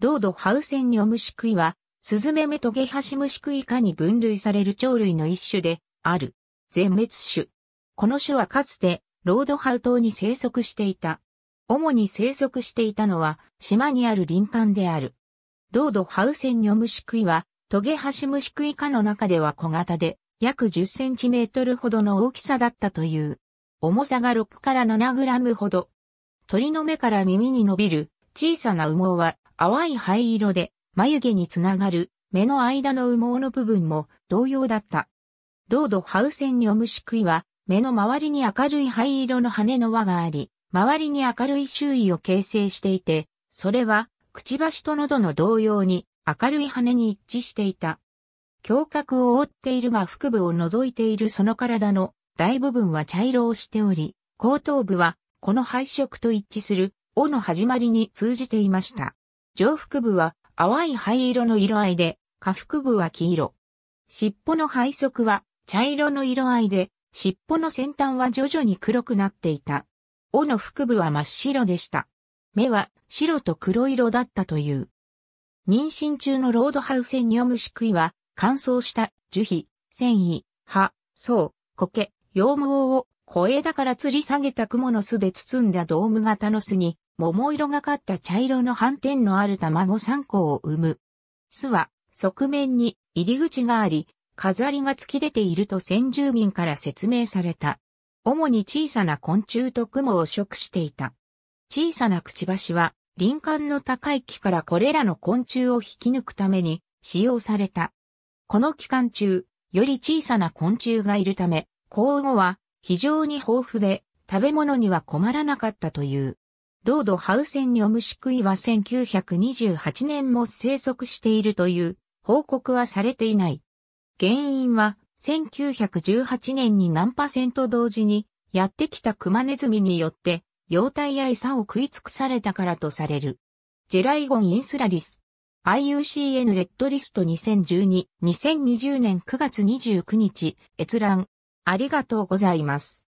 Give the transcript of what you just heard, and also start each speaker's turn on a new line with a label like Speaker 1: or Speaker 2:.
Speaker 1: ロードハウセンニョムシクイは、スズメメトゲハシムシクイ科に分類される鳥類の一種で、ある。全滅種。この種はかつて、ロードハウ島に生息していた。主に生息していたのは、島にある林間である。ロードハウセンニョムシクイは、トゲハシムシクイ科の中では小型で、約10センチメートルほどの大きさだったという。重さが6から7グラムほど。鳥の目から耳に伸びる小さな羽毛は淡い灰色で、眉毛につながる、目の間の羽毛の部分も同様だった。ロードハウセンニョムシクイは、目の周りに明るい灰色の羽の輪があり、周りに明るい周囲を形成していて、それは、くちばしと喉の同様に明るい羽に一致していた。胸郭を覆っているが腹部を除いているその体の大部分は茶色をしており、後頭部はこの配色と一致する尾の始まりに通じていました。上腹部は淡い灰色の色合いで、下腹部は黄色。尻尾の背側は茶色の色合いで、尻尾の先端は徐々に黒くなっていた。尾の腹部は真っ白でした。目は白と黒色だったという。妊娠中のロードハウセニョムシクイは乾燥した樹皮、繊維、葉、層、苔、羊毛を小枝から吊り下げた蜘蛛の巣で包んだドーム型の巣に桃色がかった茶色の斑点のある卵3個を産む。巣は側面に入り口があり、飾りが突き出ていると先住民から説明された。主に小さな昆虫と雲を食していた。小さなくちばしは林間の高い木からこれらの昆虫を引き抜くために使用された。この期間中、より小さな昆虫がいるため、交互は非常に豊富で食べ物には困らなかったという。ロードハウセンニョムシクイは1928年も生息しているという報告はされていない。原因は1918年に何パーセント同時にやってきたクマネズミによって幼体や餌を食い尽くされたからとされる。ジェライゴン・インスラリス。IUCN レッドリスト2012、2020年9月29日、閲覧。ありがとうございます。